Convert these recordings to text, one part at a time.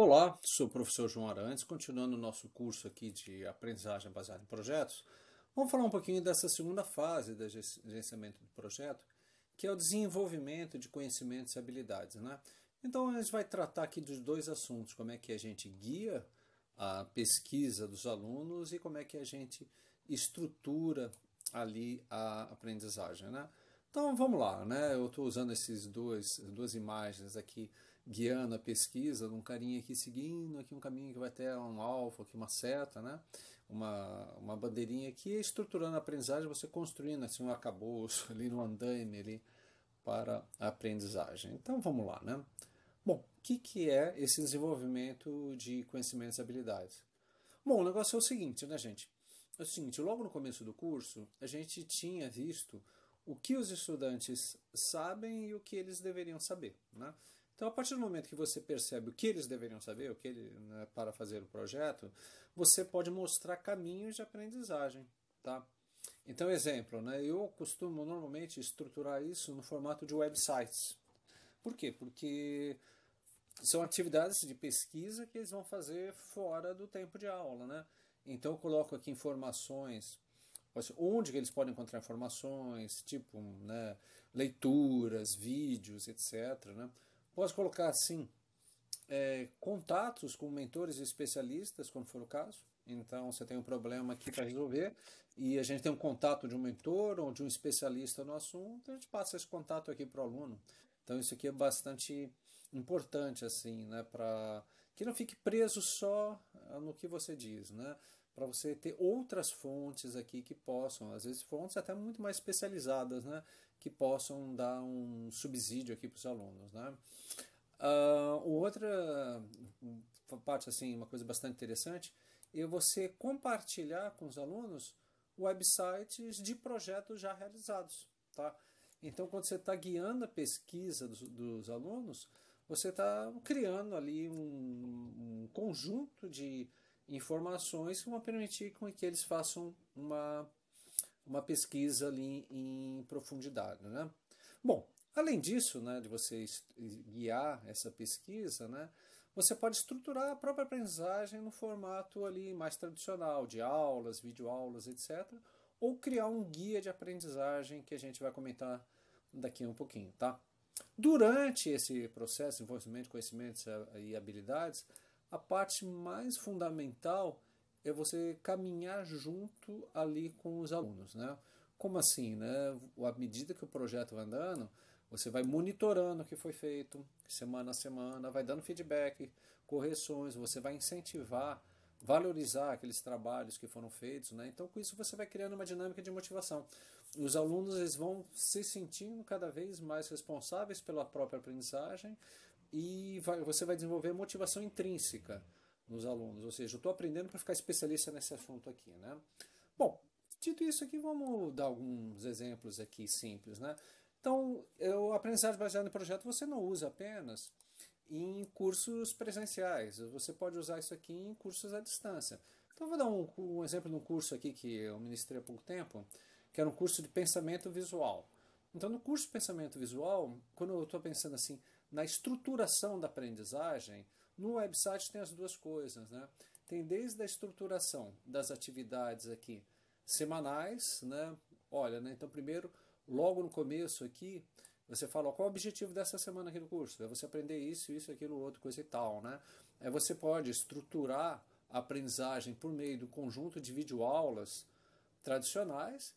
Olá, sou o professor João Arantes, continuando o nosso curso aqui de aprendizagem baseada em projetos. Vamos falar um pouquinho dessa segunda fase do gerenciamento do projeto, que é o desenvolvimento de conhecimentos e habilidades. Né? Então, a gente vai tratar aqui dos dois assuntos, como é que a gente guia a pesquisa dos alunos e como é que a gente estrutura ali a aprendizagem. Né? Então, vamos lá, né? eu estou usando essas duas, duas imagens aqui, guiando a pesquisa, um carinha aqui seguindo aqui um caminho que vai até um alfa, aqui uma seta, né? uma, uma bandeirinha aqui, estruturando a aprendizagem, você construindo assim, um acabouço ali no andaime ali, para a aprendizagem. Então vamos lá. Né? Bom, o que, que é esse desenvolvimento de conhecimentos e habilidades? Bom, o negócio é o seguinte, né, gente? É o seguinte, logo no começo do curso, a gente tinha visto o que os estudantes sabem e o que eles deveriam saber. Né? Então, a partir do momento que você percebe o que eles deveriam saber, o que ele, né, para fazer o projeto, você pode mostrar caminhos de aprendizagem, tá? Então, exemplo, né, eu costumo normalmente estruturar isso no formato de websites. Por quê? Porque são atividades de pesquisa que eles vão fazer fora do tempo de aula, né? Então eu coloco aqui informações, onde que eles podem encontrar informações, tipo né, leituras, vídeos, etc. Né? Posso colocar assim, é, contatos com mentores e especialistas, quando for o caso. Então, você tem um problema aqui para resolver e a gente tem um contato de um mentor ou de um especialista no assunto, a gente passa esse contato aqui para o aluno. Então, isso aqui é bastante importante, assim, né, para que não fique preso só ah, no que você diz, né? Para você ter outras fontes aqui que possam, às vezes fontes até muito mais especializadas, né? que possam dar um subsídio aqui para os alunos, né? Uh, outra parte, assim, uma coisa bastante interessante, é você compartilhar com os alunos websites de projetos já realizados, tá? Então, quando você está guiando a pesquisa dos, dos alunos, você está criando ali um, um conjunto de informações que vão permitir que eles façam uma uma pesquisa ali em profundidade. Né? Bom, além disso, né, de você guiar essa pesquisa, né, você pode estruturar a própria aprendizagem no formato ali mais tradicional, de aulas, videoaulas, etc., ou criar um guia de aprendizagem que a gente vai comentar daqui a um pouquinho, tá? Durante esse processo de desenvolvimento de conhecimentos eh, e habilidades, a parte mais fundamental é você caminhar junto ali com os alunos, né? Como assim, né? À medida que o projeto vai andando, você vai monitorando o que foi feito, semana a semana, vai dando feedback, correções, você vai incentivar, valorizar aqueles trabalhos que foram feitos, né? Então, com isso você vai criando uma dinâmica de motivação. Os alunos eles vão se sentindo cada vez mais responsáveis pela própria aprendizagem e vai, você vai desenvolver motivação intrínseca nos alunos. Ou seja, eu estou aprendendo para ficar especialista nesse assunto aqui, né? Bom, dito isso aqui, vamos dar alguns exemplos aqui simples, né? Então, é o aprendizagem baseado em projeto você não usa apenas em cursos presenciais. Você pode usar isso aqui em cursos à distância. Então, vou dar um, um exemplo de um curso aqui que eu ministrei há pouco tempo, que era um curso de pensamento visual. Então, no curso de pensamento visual, quando eu estou pensando assim na estruturação da aprendizagem, no website tem as duas coisas, né? Tem desde a estruturação das atividades aqui semanais, né? Olha, né? Então, primeiro, logo no começo aqui, você fala ó, qual é o objetivo dessa semana aqui do curso. É você aprender isso, isso, aquilo, outro, coisa e tal, né? é você pode estruturar a aprendizagem por meio do conjunto de videoaulas tradicionais,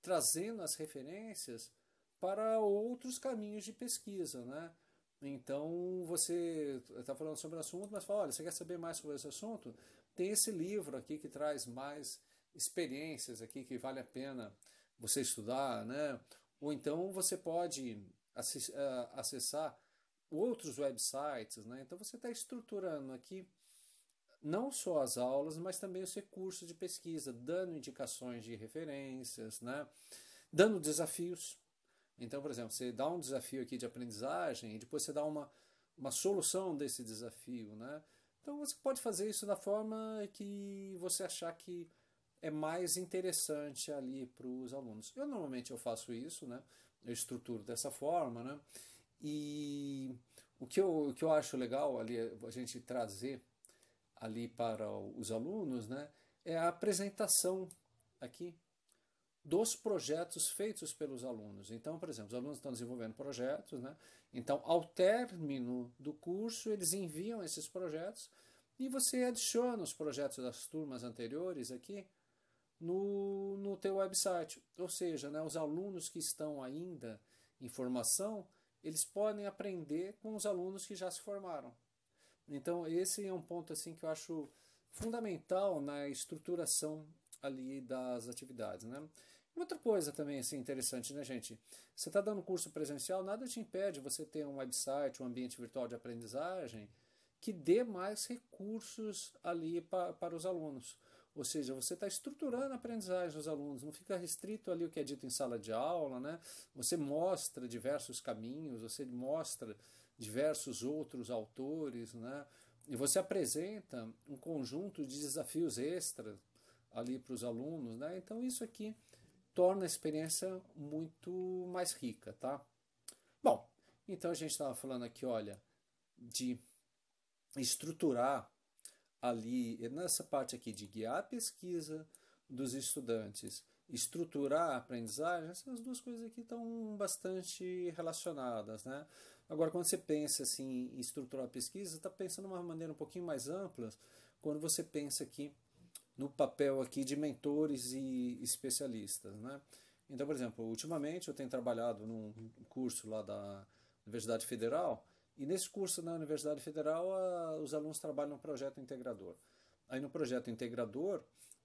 trazendo as referências para outros caminhos de pesquisa, né? Então, você está falando sobre o assunto, mas fala, olha, você quer saber mais sobre esse assunto? Tem esse livro aqui que traz mais experiências aqui que vale a pena você estudar, né? Ou então você pode eh, acessar outros websites, né? Então, você está estruturando aqui não só as aulas, mas também os recursos de pesquisa, dando indicações de referências, né? Dando desafios, então, por exemplo, você dá um desafio aqui de aprendizagem e depois você dá uma, uma solução desse desafio, né? Então você pode fazer isso da forma que você achar que é mais interessante ali para os alunos. Eu normalmente eu faço isso, né? Eu estruturo dessa forma, né? E o que eu, o que eu acho legal ali a gente trazer ali para os alunos, né? É a apresentação aqui dos projetos feitos pelos alunos. Então, por exemplo, os alunos estão desenvolvendo projetos, né? então, ao término do curso, eles enviam esses projetos e você adiciona os projetos das turmas anteriores aqui no, no teu website. Ou seja, né, os alunos que estão ainda em formação, eles podem aprender com os alunos que já se formaram. Então, esse é um ponto assim que eu acho fundamental na estruturação ali das atividades, né? Outra coisa também assim, interessante, né, gente? Você está dando curso presencial, nada te impede você ter um website, um ambiente virtual de aprendizagem que dê mais recursos ali pa, para os alunos. Ou seja, você está estruturando a aprendizagem dos alunos, não fica restrito ali o que é dito em sala de aula, né? Você mostra diversos caminhos, você mostra diversos outros autores, né? E você apresenta um conjunto de desafios extras ali para os alunos, né? Então isso aqui torna a experiência muito mais rica, tá? Bom, então a gente estava falando aqui, olha, de estruturar ali, nessa parte aqui de guiar a pesquisa dos estudantes, estruturar a aprendizagem, essas duas coisas aqui estão bastante relacionadas, né? Agora, quando você pensa assim, em estruturar a pesquisa, está pensando de uma maneira um pouquinho mais ampla, quando você pensa que no papel aqui de mentores e especialistas, né? Então, por exemplo, ultimamente eu tenho trabalhado num curso lá da Universidade Federal e nesse curso na Universidade Federal a, os alunos trabalham um projeto integrador. Aí no projeto integrador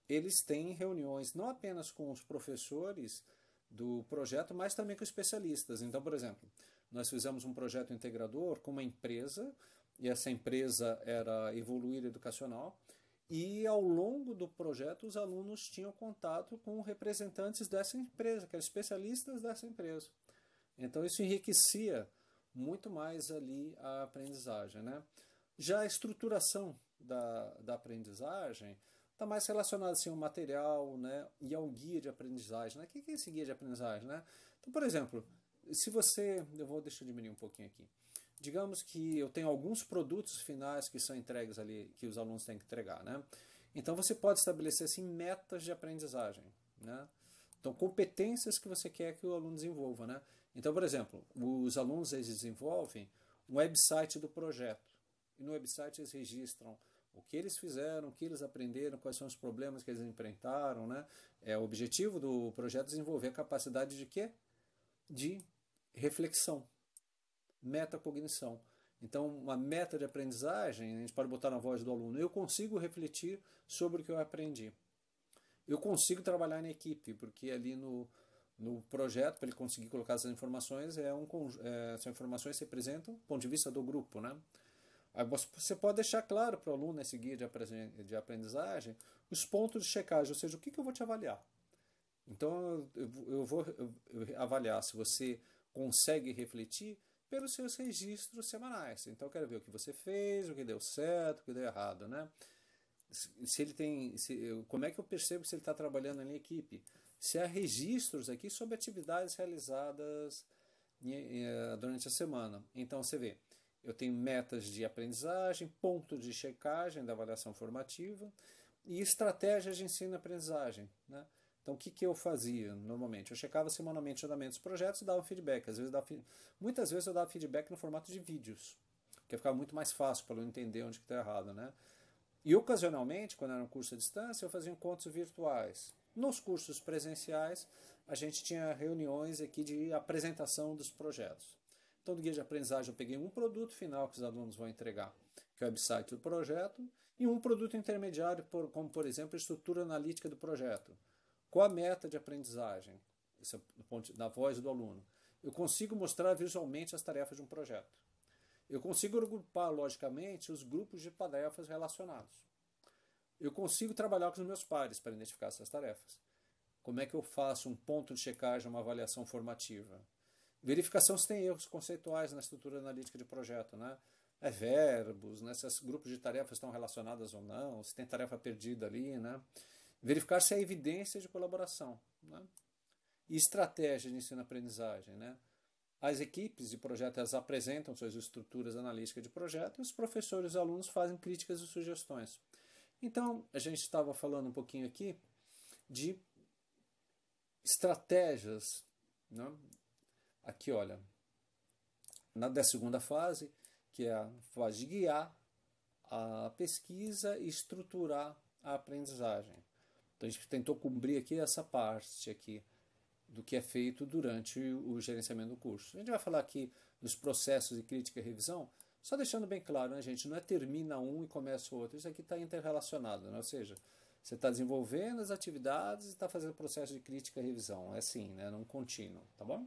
eles têm reuniões não apenas com os professores do projeto, mas também com especialistas. Então, por exemplo, nós fizemos um projeto integrador com uma empresa e essa empresa era Evoluir Educacional e ao longo do projeto, os alunos tinham contato com representantes dessa empresa, que eram especialistas dessa empresa. Então, isso enriquecia muito mais ali a aprendizagem. Né? Já a estruturação da, da aprendizagem está mais relacionada assim, ao material né? e ao guia de aprendizagem. Né? O que é esse guia de aprendizagem? Né? Então, por exemplo, se você. Eu vou deixar diminuir um pouquinho aqui digamos que eu tenho alguns produtos finais que são entregues ali, que os alunos têm que entregar, né? Então você pode estabelecer assim metas de aprendizagem, né? Então competências que você quer que o aluno desenvolva, né? Então, por exemplo, os alunos eles desenvolvem um website do projeto. E no website eles registram o que eles fizeram, o que eles aprenderam, quais são os problemas que eles enfrentaram, né? É o objetivo do projeto é desenvolver a capacidade de quê? De reflexão, metacognição. Então, uma meta de aprendizagem, a gente pode botar na voz do aluno, eu consigo refletir sobre o que eu aprendi. Eu consigo trabalhar em equipe, porque ali no, no projeto, para ele conseguir colocar essas informações, é um, é, essas informações representam o ponto de vista do grupo. Né? Aí você pode deixar claro para o aluno nesse guia de aprendizagem os pontos de checagem, ou seja, o que, que eu vou te avaliar. Então, eu, eu vou eu, eu avaliar se você consegue refletir, pelos seus registros semanais. Então eu quero ver o que você fez, o que deu certo, o que deu errado, né? Se ele tem, se, como é que eu percebo se ele está trabalhando em equipe? Se há registros aqui sobre atividades realizadas eh, durante a semana. Então você vê, eu tenho metas de aprendizagem, ponto de checagem da avaliação formativa e estratégias de ensino e aprendizagem, né? Então, o que, que eu fazia normalmente? Eu checava semanalmente os andamentos dos projetos e dava feedback. Às vezes dava, muitas vezes eu dava feedback no formato de vídeos, que ficava muito mais fácil para eu entender onde está errado. Né? E, ocasionalmente, quando era um curso à distância, eu fazia encontros virtuais. Nos cursos presenciais, a gente tinha reuniões aqui de apresentação dos projetos. Então, do guia de aprendizagem, eu peguei um produto final que os alunos vão entregar, que é o website do projeto, e um produto intermediário, como, por exemplo, a estrutura analítica do projeto qual a meta de aprendizagem? Isso é ponto, na voz do aluno. Eu consigo mostrar visualmente as tarefas de um projeto. Eu consigo agrupar logicamente os grupos de tarefas relacionados. Eu consigo trabalhar com os meus pares para identificar essas tarefas. Como é que eu faço um ponto de checagem, uma avaliação formativa? Verificação se tem erros conceituais na estrutura analítica de projeto, né? É verbos, né? se os grupos de tarefas estão relacionadas ou não, se tem tarefa perdida ali, né? verificar se há evidências de colaboração né? e estratégias de ensino-aprendizagem. Né? As equipes de projeto elas apresentam suas estruturas analíticas de projeto e os professores e alunos fazem críticas e sugestões. Então, a gente estava falando um pouquinho aqui de estratégias. Né? Aqui, olha, na da segunda fase, que é a fase de guiar a pesquisa e estruturar a aprendizagem. Então a gente tentou cobrir aqui essa parte aqui do que é feito durante o gerenciamento do curso. A gente vai falar aqui dos processos de crítica e revisão, só deixando bem claro, né, gente, não é termina um e começa o outro. Isso aqui está interrelacionado, né? ou seja, você está desenvolvendo as atividades e está fazendo o processo de crítica e revisão. É assim, né? num contínuo, tá bom?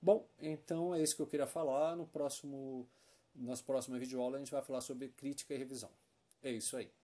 Bom, então é isso que eu queria falar. No próximo, nas próximas videoaulas a gente vai falar sobre crítica e revisão. É isso aí.